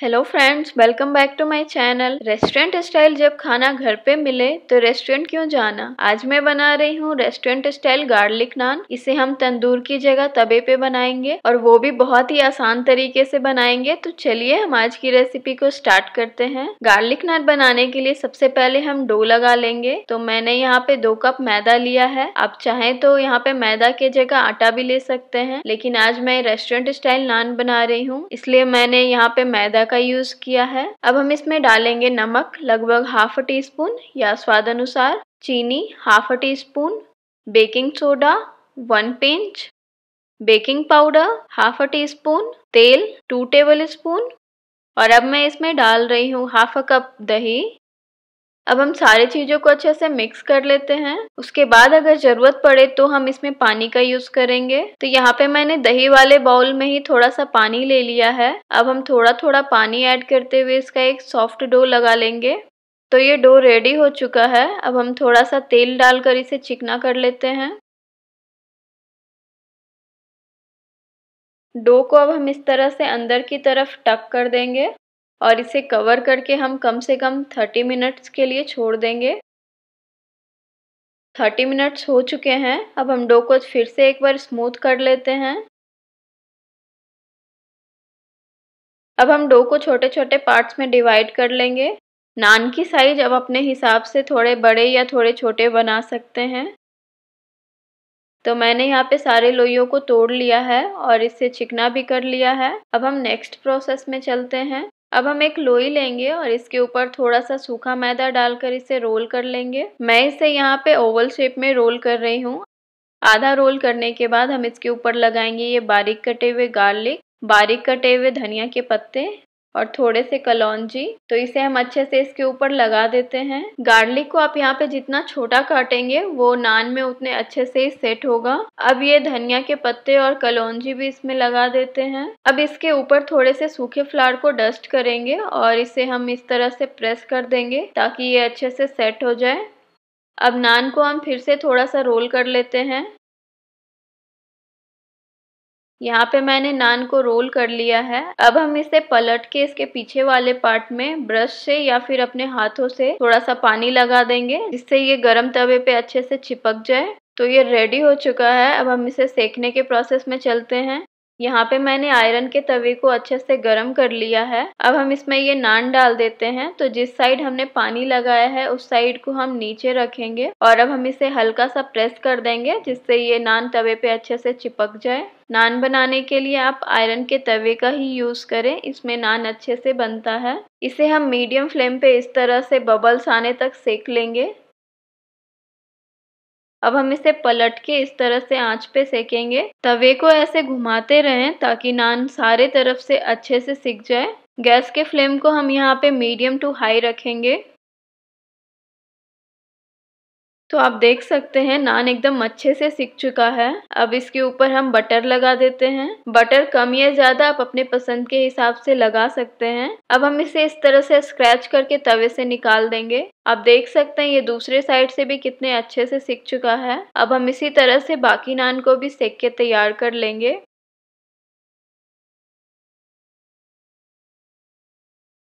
hello friends welcome back to my channel restaurant style जब खाना घर पे मिले तो रेस्टोरेंट क्यों जाना आज मैं बना रही हूँ रेस्टोरेंट स्टाइल गार्लिक नान इसे हम तंदूर की जगह तवे पे बनाएंगे और वो भी बहुत ही आसान तरीके से बनाएंगे तो चलिए हम आज की रेसिपी को स्टार्ट करते हैं गार्लिक नान बनाने के लिए सबसे पहले हम डो लगा लेंगे तो मैंने यहाँ पे दो कप मैदा लिया है आप चाहे तो यहाँ पे मैदा के जगह आटा भी ले सकते हैं लेकिन आज मैं रेस्टोरेंट स्टाइल नान बना रही हूँ इसलिए मैंने यहाँ पे मैदा का यूज़ किया है अब हम इसमें डालेंगे नमक लगभग हाफ टी स्पून या स्वाद अनुसार चीनी half teaspoon baking soda one pinch baking powder half teaspoon तेल टू टेबल स्पून और अब मैं इसमें डाल रही हूँ हाफ कप दही अब हम सारी चीज़ों को अच्छे से मिक्स कर लेते हैं उसके बाद अगर ज़रूरत पड़े तो हम इसमें पानी का यूज़ करेंगे तो यहाँ पे मैंने दही वाले बाउल में ही थोड़ा सा पानी ले लिया है अब हम थोड़ा थोड़ा पानी ऐड करते हुए इसका एक सॉफ्ट डो लगा लेंगे तो ये डो रेडी हो चुका है अब हम थोड़ा सा तेल डालकर इसे चिकना कर लेते हैं डो को अब हम इस तरह से अंदर की तरफ टक कर देंगे और इसे कवर करके हम कम से कम थर्टी मिनट्स के लिए छोड़ देंगे थर्टी मिनट्स हो चुके हैं अब हम डो को फिर से एक बार स्मूथ कर लेते हैं अब हम डो को छोटे छोटे पार्ट्स में डिवाइड कर लेंगे नान की साइज अब अपने हिसाब से थोड़े बड़े या थोड़े छोटे बना सकते हैं तो मैंने यहाँ पे सारे लोइयों को तोड़ लिया है और इससे चिकना भी कर लिया है अब हम नेक्स्ट प्रोसेस में चलते हैं अब हम एक लोई लेंगे और इसके ऊपर थोड़ा सा सूखा मैदा डालकर इसे रोल कर लेंगे मैं इसे यहाँ पे ओवल शेप में रोल कर रही हूँ आधा रोल करने के बाद हम इसके ऊपर लगाएंगे ये बारीक कटे हुए गार्लिक बारीक कटे हुए धनिया के पत्ते और थोड़े से कलौजी तो इसे हम अच्छे से इसके ऊपर लगा देते हैं गार्लिक को आप यहाँ पे जितना छोटा काटेंगे वो नान में उतने अच्छे से ही सेट होगा अब ये धनिया के पत्ते और कलौजी भी इसमें लगा देते हैं अब इसके ऊपर थोड़े से सूखे फ्लावर को डस्ट करेंगे और इसे हम इस तरह से प्रेस कर देंगे ताकि ये अच्छे से सेट हो जाए अब नान को हम फिर से थोड़ा सा रोल कर लेते हैं यहाँ पे मैंने नान को रोल कर लिया है अब हम इसे पलट के इसके पीछे वाले पार्ट में ब्रश से या फिर अपने हाथों से थोड़ा सा पानी लगा देंगे जिससे ये गर्म तवे पे अच्छे से चिपक जाए तो ये रेडी हो चुका है अब हम इसे सेकने के प्रोसेस में चलते हैं यहाँ पे मैंने आयरन के तवे को अच्छे से गर्म कर लिया है अब हम इसमें ये नान डाल देते हैं तो जिस साइड हमने पानी लगाया है उस साइड को हम नीचे रखेंगे और अब हम इसे हल्का सा प्रेस कर देंगे जिससे ये नान तवे पे अच्छे से चिपक जाए नान बनाने के लिए आप आयरन के तवे का ही यूज़ करें इसमें नान अच्छे से बनता है इसे हम मीडियम फ्लेम पे इस तरह से बबल्स आने तक सेक लेंगे अब हम इसे पलट के इस तरह से आंच पे सेकेंगे तवे को ऐसे घुमाते रहें ताकि नान सारे तरफ से अच्छे से सिक जाए गैस के फ्लेम को हम यहाँ पे मीडियम टू हाई रखेंगे तो आप देख सकते हैं नान एकदम अच्छे से सीख चुका है अब इसके ऊपर हम बटर लगा देते हैं बटर कम या ज्यादा आप अपने पसंद के हिसाब से लगा सकते हैं अब हम इसे इस तरह से स्क्रैच करके तवे से निकाल देंगे आप देख सकते हैं ये दूसरे साइड से भी कितने अच्छे से सीख चुका है अब हम इसी तरह से बाकी नान को भी सेक के तैयार कर लेंगे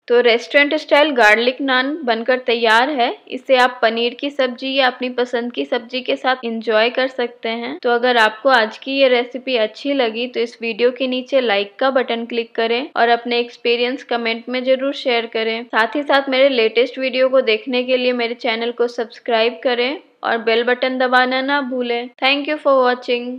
तो रेस्टोरेंट स्टाइल गार्लिक नान बनकर तैयार है इसे आप पनीर की सब्जी या अपनी पसंद की सब्जी के साथ इंजॉय कर सकते हैं तो अगर आपको आज की ये रेसिपी अच्छी लगी तो इस वीडियो के नीचे लाइक का बटन क्लिक करें और अपने एक्सपीरियंस कमेंट में जरूर शेयर करें साथ ही साथ मेरे लेटेस्ट वीडियो को देखने के लिए मेरे चैनल को सब्सक्राइब करें और बेल बटन दबाना ना भूलें थैंक यू फॉर वॉचिंग